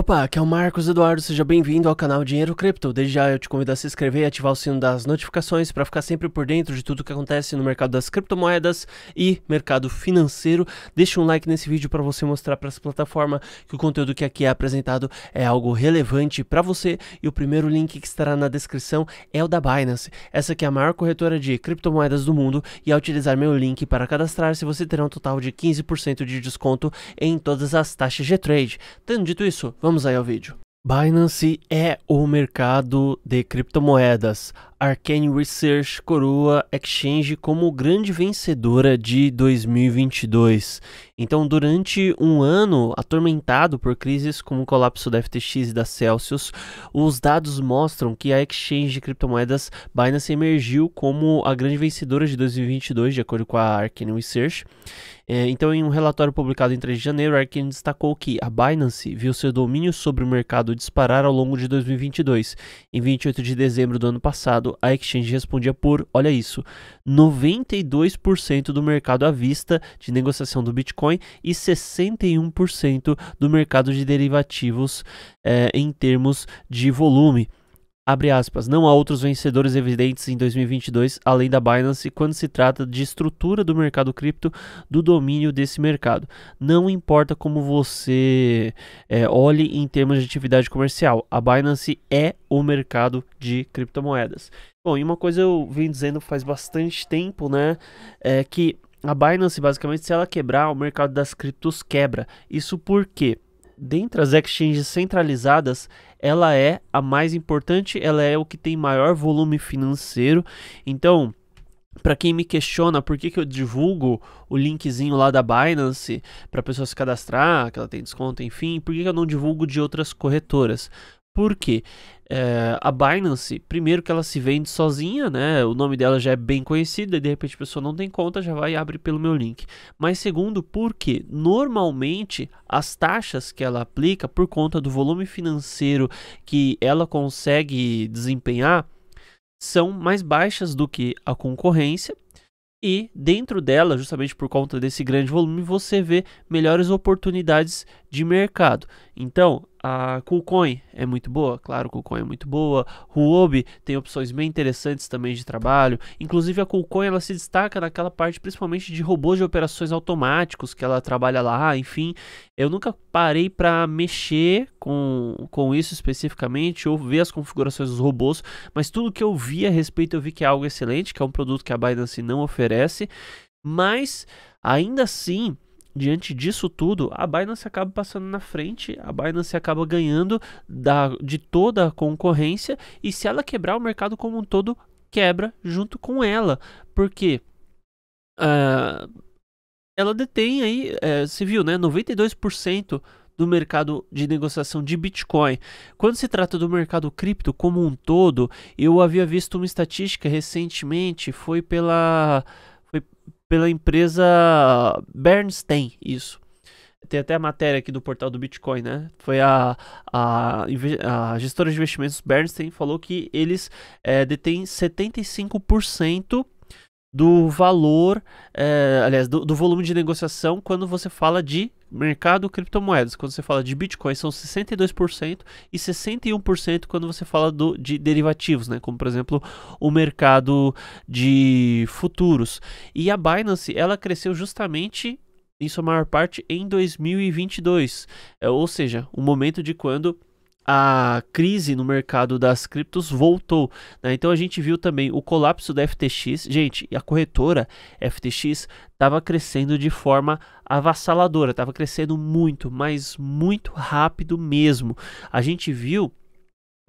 Opa, aqui é o Marcos Eduardo, seja bem-vindo ao canal Dinheiro Cripto. Desde já eu te convido a se inscrever e ativar o sino das notificações para ficar sempre por dentro de tudo que acontece no mercado das criptomoedas e mercado financeiro. Deixe um like nesse vídeo para você mostrar para essa plataforma que o conteúdo que aqui é apresentado é algo relevante para você e o primeiro link que estará na descrição é o da Binance. Essa aqui é a maior corretora de criptomoedas do mundo e ao utilizar meu link para cadastrar-se você terá um total de 15% de desconto em todas as taxas de trade. Tendo dito isso, vamos Vamos aí ao vídeo. Binance é o mercado de criptomoedas. Arcane Research coroa Exchange como grande vencedora de 2022. Então, durante um ano atormentado por crises como o colapso da FTX e da Celsius, os dados mostram que a exchange de criptomoedas Binance emergiu como a grande vencedora de 2022, de acordo com a Arcane Research. É, então, em um relatório publicado em 3 de janeiro, a Arkane destacou que a Binance viu seu domínio sobre o mercado disparar ao longo de 2022. Em 28 de dezembro do ano passado, a exchange respondia por, olha isso, 92% do mercado à vista de negociação do Bitcoin e 61% do mercado de derivativos é, em termos de volume. Abre aspas, não há outros vencedores evidentes em 2022 além da Binance quando se trata de estrutura do mercado cripto, do domínio desse mercado. Não importa como você é, olhe em termos de atividade comercial, a Binance é o mercado de criptomoedas. Bom, e uma coisa eu venho dizendo faz bastante tempo, né, é que a Binance, basicamente, se ela quebrar, o mercado das criptos quebra. Isso por quê? dentre as exchanges centralizadas, ela é a mais importante, ela é o que tem maior volume financeiro. Então, para quem me questiona por que, que eu divulgo o linkzinho lá da Binance para a pessoa se cadastrar, que ela tem desconto, enfim, por que, que eu não divulgo de outras corretoras? Por quê? É, a Binance, primeiro que ela se vende sozinha, né? O nome dela já é bem conhecido, e de repente a pessoa não tem conta, já vai abrir abre pelo meu link. Mas segundo, porque normalmente as taxas que ela aplica por conta do volume financeiro que ela consegue desempenhar são mais baixas do que a concorrência. E dentro dela, justamente por conta desse grande volume, você vê melhores oportunidades de mercado. Então, a KuCoin é muito boa, claro, KuCoin é muito boa. Huobi tem opções bem interessantes também de trabalho. Inclusive a KuCoin ela se destaca naquela parte principalmente de robôs de operações automáticos que ela trabalha lá, enfim. Eu nunca parei para mexer com, com isso especificamente ou ver as configurações dos robôs, mas tudo que eu vi a respeito eu vi que é algo excelente, que é um produto que a Binance não oferece, mas ainda assim diante disso tudo, a Binance acaba passando na frente, a Binance acaba ganhando da, de toda a concorrência e se ela quebrar, o mercado como um todo quebra junto com ela, porque uh, ela detém aí, uh, você viu, né, 92% do mercado de negociação de Bitcoin. Quando se trata do mercado cripto como um todo, eu havia visto uma estatística recentemente, foi pela pela empresa Bernstein, isso. Tem até a matéria aqui do portal do Bitcoin, né? Foi a, a, a gestora de investimentos Bernstein falou que eles é, detêm 75% do valor, é, aliás, do, do, volume de negociação quando você fala de mercado criptomoedas. Quando você fala de Bitcoin, são 62% e 61% quando você fala do, de derivativos, né? como por exemplo o mercado de futuros. E a Binance, ela cresceu justamente, em sua maior parte, em 2022, é, eh, ou seja, o momento de quando a crise no mercado das criptos voltou. Né? Então a gente viu também o colapso da FTX. Gente, a corretora FTX estava crescendo de forma avassaladora, estava crescendo muito, mas muito rápido mesmo. A gente viu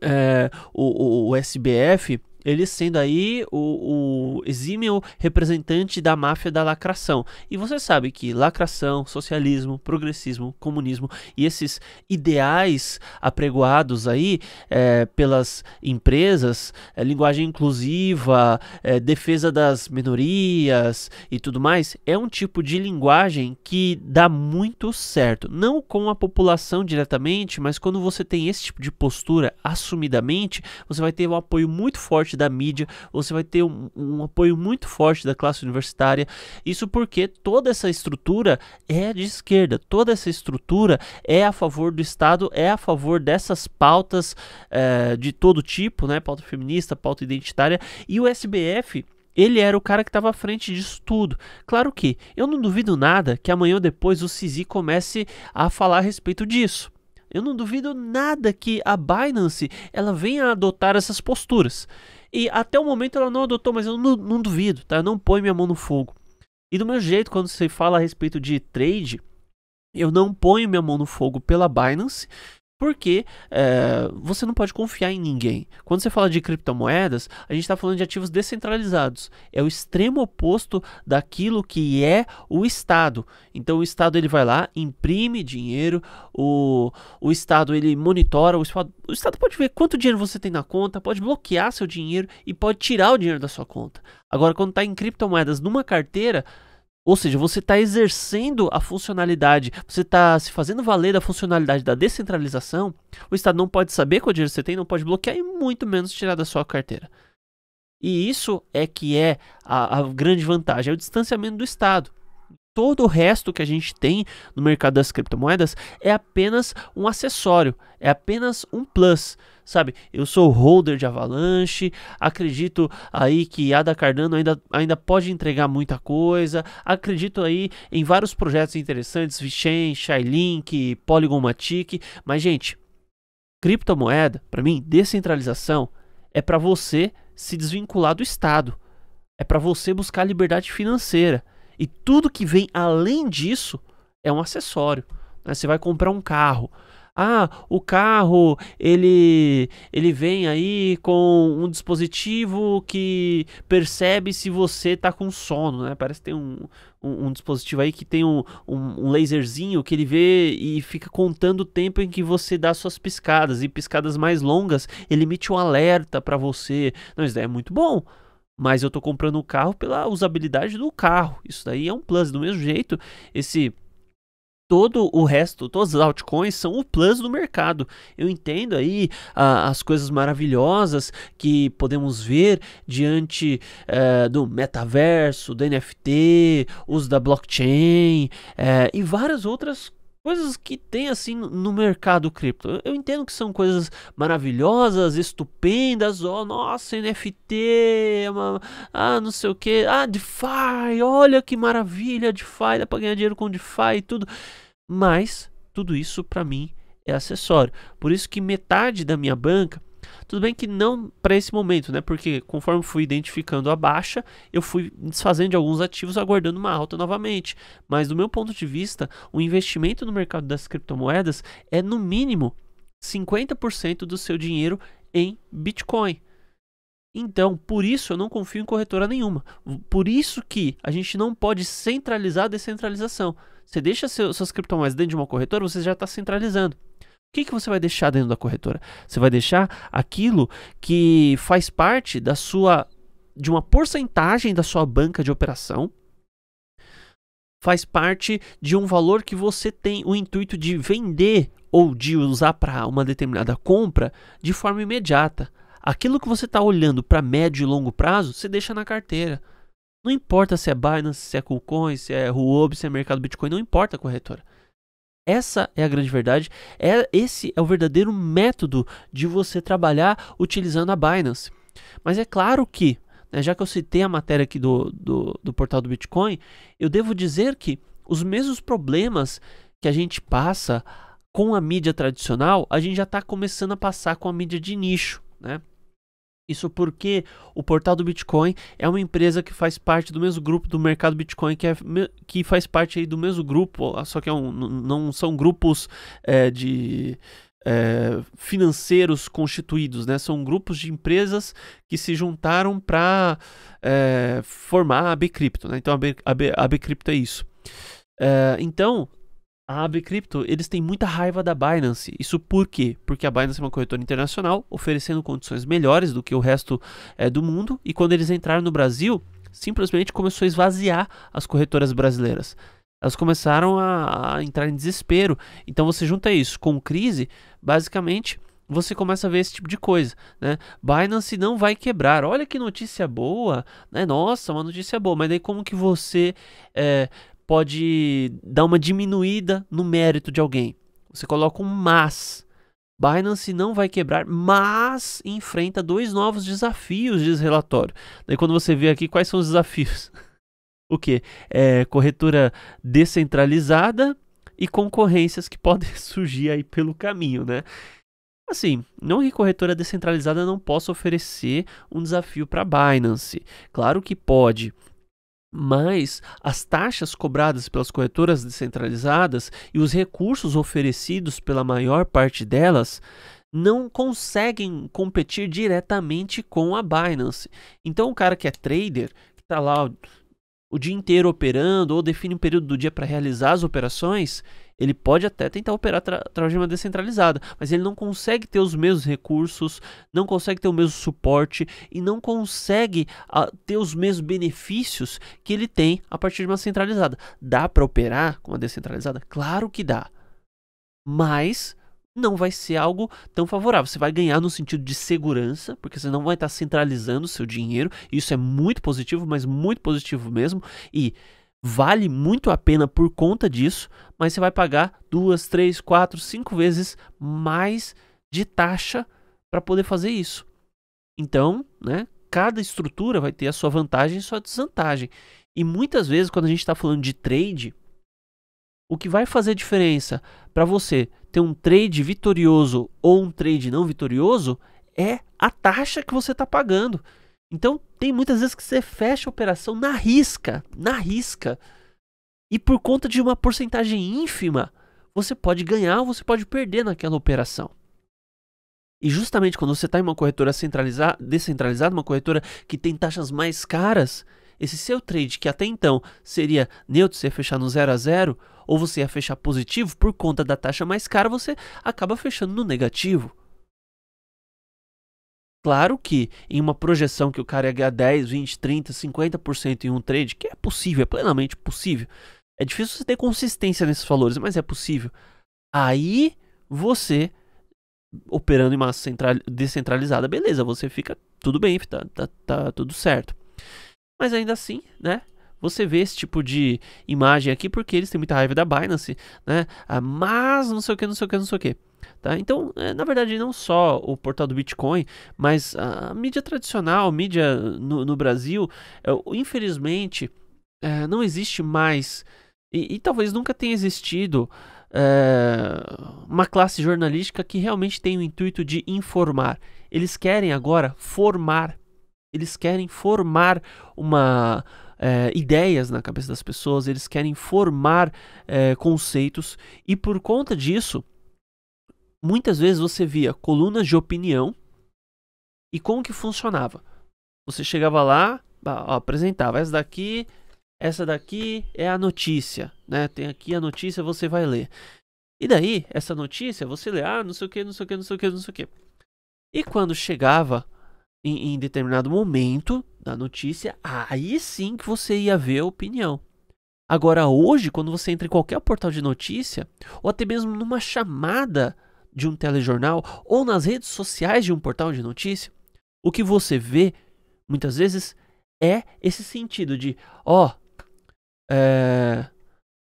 é, o, o, o SBF ele sendo aí o, o exímio representante da máfia da lacração. E você sabe que lacração, socialismo, progressismo, comunismo e esses ideais apregoados aí é, pelas empresas, é, linguagem inclusiva, é, defesa das minorias e tudo mais, é um tipo de linguagem que dá muito certo. Não com a população diretamente, mas quando você tem esse tipo de postura assumidamente, você vai ter um apoio muito forte forte da mídia, você vai ter um, um apoio muito forte da classe universitária. Isso porque toda essa estrutura é de esquerda, toda essa estrutura é a favor do Estado, é a favor dessas pautas é, de todo tipo, né? Pauta feminista, pauta identitária. E o SBF ele era o cara que estava à frente disso tudo. Claro que eu não duvido nada que amanhã ou depois o Sisi comece a falar a respeito disso. Eu não duvido nada que a Binance ela venha a adotar essas posturas. E até o momento ela não adotou, mas eu não, não duvido, tá? Eu não ponho minha mão no fogo. E do meu jeito, quando você fala a respeito de trade, eu não ponho minha mão no fogo pela Binance, porque é, você não pode confiar em ninguém. Quando você fala de criptomoedas, a gente está falando de ativos descentralizados. É o extremo oposto daquilo que é o Estado. Então o Estado ele vai lá, imprime dinheiro, o, o Estado ele monitora, o Estado, o Estado pode ver quanto dinheiro você tem na conta, pode bloquear seu dinheiro e pode tirar o dinheiro da sua conta. Agora, quando está em criptomoedas numa carteira, ou seja, você está exercendo a funcionalidade, você está se fazendo valer da funcionalidade da descentralização. O Estado não pode saber qual dinheiro você tem, não pode bloquear e muito menos tirar da sua carteira. E isso é que é a, a grande vantagem, é o distanciamento do Estado. Todo o resto que a gente tem no mercado das criptomoedas é apenas um acessório, é apenas um plus sabe? Eu sou holder de Avalanche, acredito aí que Ada Cardano ainda, ainda pode entregar muita coisa, acredito aí em vários projetos interessantes, Vichain, Shylink, Polygon Matic, mas gente, criptomoeda, para mim, descentralização é para você se desvincular do Estado, é para você buscar liberdade financeira. E tudo que vem além disso é um acessório. Né? Você vai comprar um carro, ah, o carro ele ele vem aí com um dispositivo que percebe se você tá com sono, né? Parece que tem um, um, um dispositivo aí que tem um, um, um, laserzinho que ele vê e fica contando o tempo em que você dá suas piscadas e piscadas mais longas, ele emite um alerta para você. Não, isso daí é muito bom mas eu estou comprando o carro pela usabilidade do carro. Isso daí é um plus. Do mesmo jeito, esse todo o resto, todas as altcoins são o plus do mercado. Eu entendo aí as coisas maravilhosas que podemos ver diante eh, do metaverso, do NFT, uso da blockchain eh, e várias outras coisas coisas que tem assim no mercado cripto. Eu entendo que são coisas maravilhosas, estupendas, ó, oh, nossa, NFT, é uma, ah, não sei o que, ah, DeFi, olha que maravilha, DeFi, dá para ganhar dinheiro com DeFi e tudo. Mas tudo isso para mim é acessório. Por isso que metade da minha banca tudo bem que não para esse momento, né? Porque conforme fui identificando a baixa, eu fui desfazendo de alguns ativos, aguardando uma alta novamente. Mas do meu ponto de vista, o investimento no mercado das criptomoedas é no mínimo 50% do seu dinheiro em Bitcoin. Então, por isso eu não confio em corretora nenhuma. Por isso que a gente não pode centralizar a descentralização. Você deixa seu, suas criptomoedas dentro de uma corretora, você já está centralizando que, que você vai deixar dentro da corretora? Você vai deixar aquilo que faz parte da sua de uma porcentagem da sua banca de operação. Faz parte de um valor que você tem o intuito de vender ou de usar para uma determinada compra de forma imediata. Aquilo que você está olhando para médio e longo prazo, você deixa na carteira. Não importa se é Binance, se é KuCoin, se é Huobi, se é mercado Bitcoin, não importa a corretora. Essa é a grande verdade. É, esse é o verdadeiro método de você trabalhar utilizando a Binance. Mas é claro que, né, já que eu citei a matéria aqui do, do, do portal do Bitcoin, eu devo dizer que os mesmos problemas que a gente passa com a mídia tradicional, a gente já está começando a passar com a mídia de nicho. Né? Isso porque o portal do Bitcoin é uma empresa que faz parte do mesmo grupo do mercado Bitcoin, que, é, que faz parte aí do mesmo grupo, só que é um, não são grupos é, de é, financeiros constituídos, né? São grupos de empresas que se juntaram para é, formar a Bcrypto, né? Então a, B, Bcrypto é isso. É, então a AB Crypto, eles têm muita raiva da Binance. Isso por quê? Porque a Binance é uma corretora internacional, oferecendo condições melhores do que o resto é, do mundo, e quando eles entraram no Brasil, simplesmente começou a esvaziar as corretoras brasileiras. Elas começaram a, a entrar em desespero. Então você junta isso com crise, basicamente você começa a ver esse tipo de coisa, né? Binance não vai quebrar. Olha que notícia boa, né? Nossa, uma notícia boa. Mas daí como que você é, pode dar uma diminuída no mérito de alguém. Você coloca um mas. Binance não vai quebrar, mas enfrenta dois novos desafios, diz relatório. Daí quando você vê aqui quais são os desafios. o que? É, corretora descentralizada e concorrências que podem surgir aí pelo caminho, né? Assim, não que corretora descentralizada não possa oferecer um desafio para Binance. Claro que pode mas as taxas cobradas pelas corretoras descentralizadas e os recursos oferecidos pela maior parte delas não conseguem competir diretamente com a Binance. Então o cara que é trader, que está lá o, o dia inteiro operando ou define um período do dia para realizar as operações, ele pode até tentar operar através de uma descentralizada, mas ele não consegue ter os mesmos recursos, não consegue ter o mesmo suporte e não consegue a, ah, ter os mesmos benefícios que ele tem a partir de uma centralizada. Dá para operar com uma descentralizada? Claro que dá. Mas não vai ser algo tão favorável. Você vai ganhar no sentido de segurança, porque você não vai estar centralizando o seu dinheiro. Isso é muito positivo, mas muito positivo mesmo. E vale muito a pena por conta disso, mas você vai pagar duas, três, quatro, cinco vezes mais de taxa para poder fazer isso. Então, né, cada estrutura vai ter a sua vantagem e sua desvantagem. E muitas vezes, quando a gente está falando de trade, o que vai fazer diferença para você ter um trade vitorioso ou um trade não vitorioso é a taxa que você está pagando. Então, tem muitas vezes que você fecha a operação na risca, na risca. E por conta de uma porcentagem ínfima, você pode ganhar ou você pode perder naquela operação. E justamente quando você está em uma corretora centralizada, descentralizada, uma corretora que tem taxas mais caras, esse seu trade que até então seria neutro, você ia fechar no 0 a 0 ou você ia fechar positivo, por conta da taxa mais cara, você acaba fechando no negativo. Claro que em uma projeção que o cara ia ganhar 10, 20, 30, 50% em um trade, que é possível, é plenamente possível. É difícil você ter consistência nesses valores, mas é possível. Aí você operando em massa descentralizada, beleza, você fica tudo bem, tá, tá, tá tudo certo. Mas ainda assim, né? Você vê esse tipo de imagem aqui porque eles têm muita raiva da Binance, né? Ah, mas não sei o que, não sei o que, não sei o que. Tá? Então, é, na verdade, não só o portal do Bitcoin, mas a mídia tradicional, mídia no, no Brasil, é, infelizmente, é, não existe mais, e, e, talvez nunca tenha existido, é, uma classe jornalística que realmente tem o intuito de informar. Eles querem agora formar. Eles querem formar uma, é, ideias na cabeça das pessoas, eles querem formar é, conceitos, e por conta disso muitas vezes você via colunas de opinião e como que funcionava. Você chegava lá, ó, apresentava essa daqui, essa daqui é a notícia, né? Tem aqui a notícia, você vai ler. E daí, essa notícia, você lê, ah, não sei o que, não sei o que, não sei o que, não sei o que. E quando chegava em, em determinado momento da notícia, aí sim que você ia ver a opinião. Agora, hoje, quando você entra em qualquer portal de notícia, ou até mesmo numa chamada de um telejornal ou nas redes sociais de um portal de notícia, o que você vê muitas vezes é esse sentido de, ó, oh, é,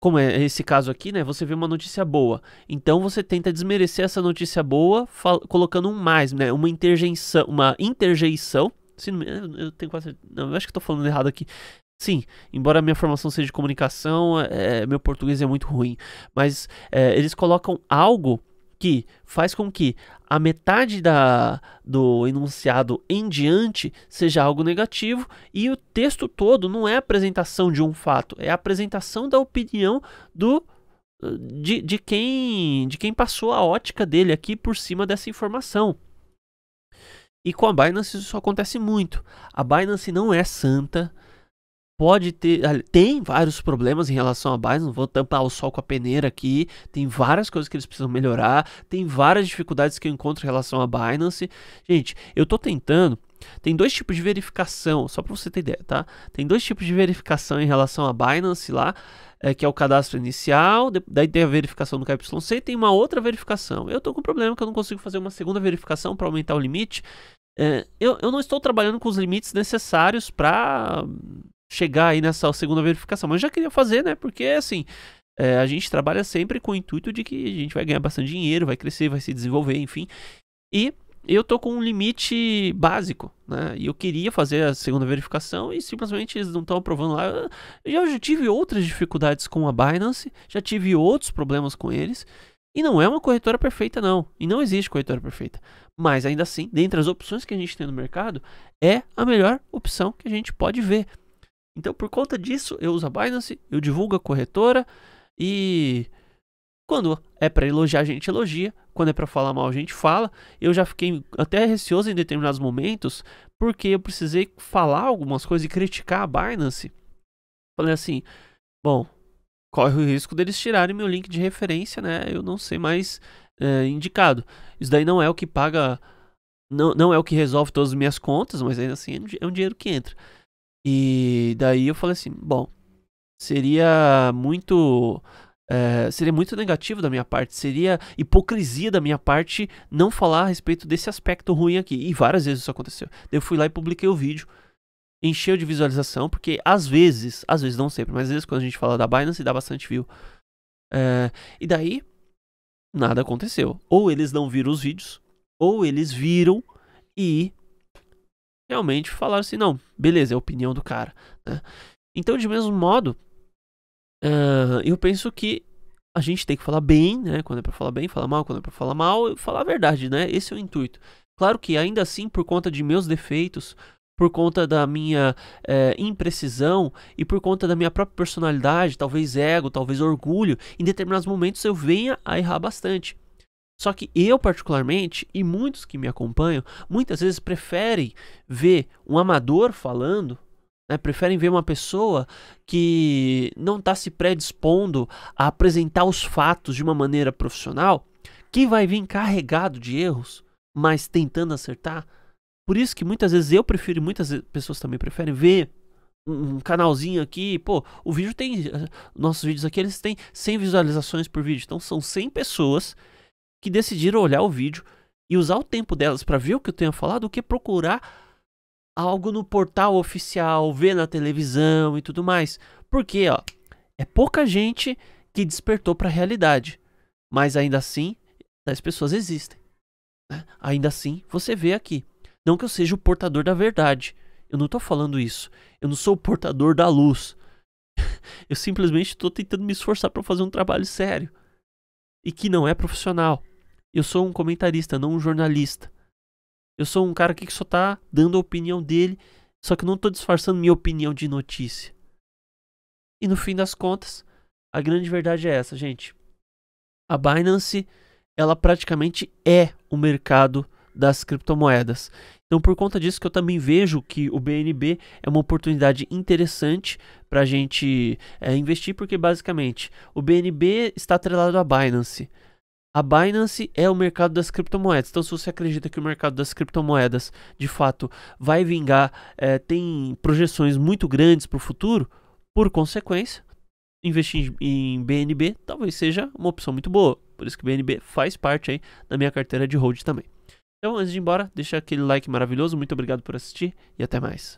como é esse caso aqui, né? Você vê uma notícia boa, então você tenta desmerecer essa notícia boa colocando um mais, né? Uma interjeição, uma interjeição. Sim, eu tenho quase, não, eu acho que estou falando errado aqui. Sim, embora a minha formação seja de comunicação, é, meu português é muito ruim. Mas é, eles colocam algo que faz com que a metade da, do enunciado em diante seja algo negativo e o texto todo não é a apresentação de um fato, é a apresentação da opinião do de, de quem de quem passou a ótica dele aqui por cima dessa informação. E com a Binance isso acontece muito. A Binance não é santa, pode ter. Tem vários problemas em relação a base. não vou tampar o sol com a peneira aqui. Tem várias coisas que eles precisam melhorar. Tem várias dificuldades que eu encontro em relação a Binance. Gente, eu tô tentando. Tem dois tipos de verificação, só para você ter ideia, tá? Tem dois tipos de verificação em relação a Binance lá, é, que é o cadastro inicial, de, daí tem a verificação do KYC e tem uma outra verificação. Eu tô com um problema que eu não consigo fazer uma segunda verificação para aumentar o limite. É, eu, eu não estou trabalhando com os limites necessários para chegar aí nessa segunda verificação. Mas já queria fazer, né? Porque assim, é, a gente trabalha sempre com o intuito de que a gente vai ganhar bastante dinheiro, vai crescer, vai se desenvolver, enfim. E eu tô com um limite básico, né? E eu queria fazer a segunda verificação e simplesmente eles não estão aprovando lá. Eu já tive outras dificuldades com a Binance, já tive outros problemas com eles. E não é uma corretora perfeita, não. E não existe corretora perfeita. Mas ainda assim, dentre as opções que a gente tem no mercado, é a melhor opção que a gente pode ver. Então, por conta disso, eu uso a Binance, eu divulgo a corretora e quando é para elogiar, a gente elogia, quando é para falar mal, a gente fala. Eu já fiquei até receoso em determinados momentos, porque eu precisei falar algumas coisas e criticar a Binance. Falei assim: bom, corre o risco deles tirarem meu link de referência, né? Eu não sei mais é, indicado. Isso daí não é o que paga, não, não é o que resolve todas as minhas contas, mas ainda assim é um é dinheiro que entra. E daí eu falei assim, bom, seria muito é, seria muito negativo da minha parte, seria hipocrisia da minha parte não falar a respeito desse aspecto ruim aqui. E várias vezes isso aconteceu. Eu fui lá e publiquei o vídeo, encheu de visualização, porque às vezes, às vezes não sempre, mas às vezes quando a gente fala da Binance dá bastante view. É, e daí, nada aconteceu. Ou eles não viram os vídeos, ou eles viram e realmente falar assim: não, beleza, é a opinião do cara. Né? Então, de mesmo modo, uh, eu penso que a gente tem que falar bem, né? Quando é pra falar bem, falar mal, quando é pra falar mal, falar a verdade, né? Esse é o intuito. Claro que ainda assim, por conta de meus defeitos, por conta da minha é, imprecisão e por conta da minha própria personalidade, talvez ego, talvez orgulho, em determinados momentos eu venha a errar bastante. Só que eu, particularmente, e muitos que me acompanham, muitas vezes preferem ver um amador falando, né? preferem ver uma pessoa que não está se predispondo a apresentar os fatos de uma maneira profissional, que vai vir carregado de erros, mas tentando acertar. Por isso que muitas vezes eu prefiro, muitas pessoas também preferem ver um canalzinho aqui, pô, o vídeo tem, eh, nossos vídeos aqui, eles têm 100 visualizações por vídeo, então são 100 pessoas que decidiram olhar o vídeo e usar o tempo delas para ver o que eu tenho falado, do que procurar algo no portal oficial, ver na televisão e tudo mais. Porque, ó, é pouca gente que despertou para a realidade, mas ainda assim, as pessoas existem. Né? Ainda assim, você vê aqui. Não que eu seja o portador da verdade. Eu não estou falando isso. Eu não sou o portador da luz. eu simplesmente estou tentando me esforçar para fazer um trabalho sério e que não é profissional. Eu sou um comentarista, não um jornalista. Eu sou um cara que só tá dando a opinião dele, só que não tô disfarçando minha opinião de notícia. E no fim das contas, a grande verdade é essa, gente. A Binance, ela praticamente é o mercado das criptomoedas. Então, por conta disso que eu também vejo que o BNB é uma oportunidade interessante para a gente é, investir, porque basicamente o BNB está atrelado à Binance. A Binance é o mercado das criptomoedas. Então, se você acredita que o mercado das criptomoedas de fato vai vingar, é, tem projeções muito grandes para o futuro, por consequência, investir em BNB talvez seja uma opção muito boa. Por isso que BNB faz parte aí da minha carteira de hold também. Então, antes de ir embora, deixa aquele like maravilhoso. Muito obrigado por assistir e até mais.